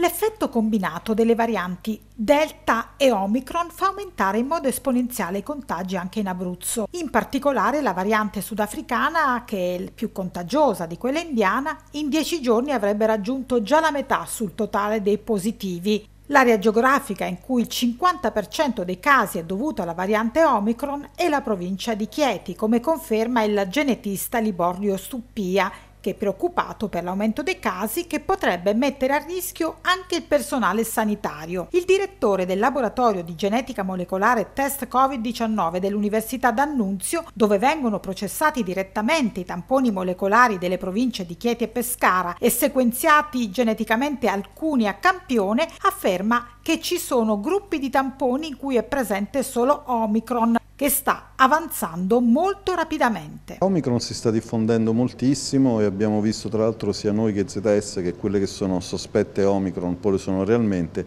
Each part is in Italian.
L'effetto combinato delle varianti Delta e Omicron fa aumentare in modo esponenziale i contagi anche in Abruzzo. In particolare la variante sudafricana, che è più contagiosa di quella indiana, in dieci giorni avrebbe raggiunto già la metà sul totale dei positivi. L'area geografica in cui il 50% dei casi è dovuto alla variante Omicron è la provincia di Chieti, come conferma il genetista Liborio Stuppia, che è preoccupato per l'aumento dei casi che potrebbe mettere a rischio anche il personale sanitario. Il direttore del laboratorio di genetica molecolare test Covid-19 dell'Università d'Annunzio, dove vengono processati direttamente i tamponi molecolari delle province di Chieti e Pescara e sequenziati geneticamente alcuni a campione, afferma che ci sono gruppi di tamponi in cui è presente solo Omicron che sta avanzando molto rapidamente. Omicron si sta diffondendo moltissimo e abbiamo visto tra l'altro sia noi che ZS che quelle che sono sospette Omicron poi le sono realmente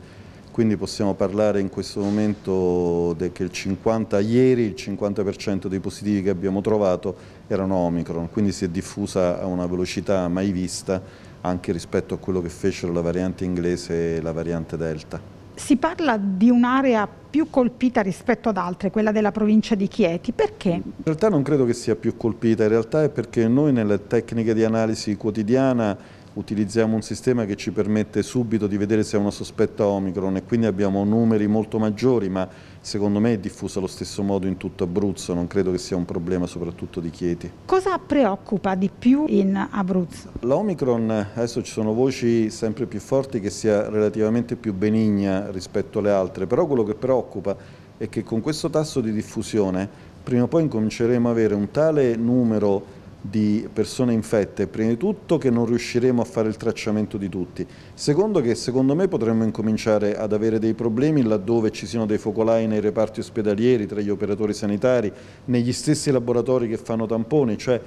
quindi possiamo parlare in questo momento che il 50, ieri il 50% dei positivi che abbiamo trovato erano Omicron, quindi si è diffusa a una velocità mai vista anche rispetto a quello che fecero la variante inglese e la variante Delta. Si parla di un'area più colpita rispetto ad altre, quella della provincia di Chieti, perché? In realtà non credo che sia più colpita, in realtà è perché noi nelle tecniche di analisi quotidiana utilizziamo un sistema che ci permette subito di vedere se è una sospetta Omicron e quindi abbiamo numeri molto maggiori, ma secondo me è diffusa allo stesso modo in tutto Abruzzo, non credo che sia un problema soprattutto di Chieti. Cosa preoccupa di più in Abruzzo? La Omicron, adesso ci sono voci sempre più forti che sia relativamente più benigna rispetto alle altre, però quello che preoccupa è che con questo tasso di diffusione prima o poi incominceremo a avere un tale numero di di persone infette, prima di tutto che non riusciremo a fare il tracciamento di tutti, secondo che secondo me potremmo incominciare ad avere dei problemi laddove ci siano dei focolai nei reparti ospedalieri, tra gli operatori sanitari, negli stessi laboratori che fanno tamponi, cioè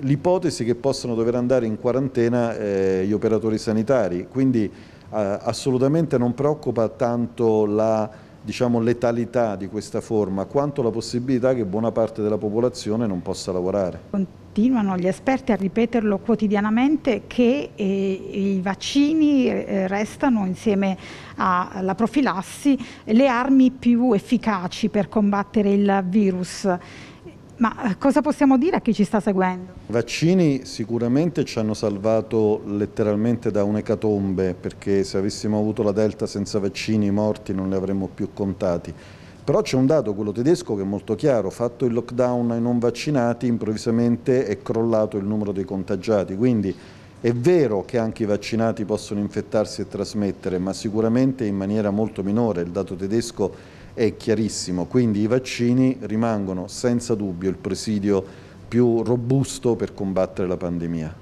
l'ipotesi che possano dover andare in quarantena eh, gli operatori sanitari, quindi eh, assolutamente non preoccupa tanto la diciamo, letalità di questa forma, quanto la possibilità che buona parte della popolazione non possa lavorare. Continuano gli esperti a ripeterlo quotidianamente che eh, i vaccini eh, restano insieme alla profilassi le armi più efficaci per combattere il virus. Ma eh, cosa possiamo dire a chi ci sta seguendo? I vaccini sicuramente ci hanno salvato letteralmente da un'ecatombe, perché se avessimo avuto la Delta senza vaccini i morti non li avremmo più contati. Però c'è un dato, quello tedesco, che è molto chiaro, fatto il lockdown ai non vaccinati improvvisamente è crollato il numero dei contagiati, quindi è vero che anche i vaccinati possono infettarsi e trasmettere, ma sicuramente in maniera molto minore, il dato tedesco è è chiarissimo, quindi i vaccini rimangono senza dubbio il presidio più robusto per combattere la pandemia.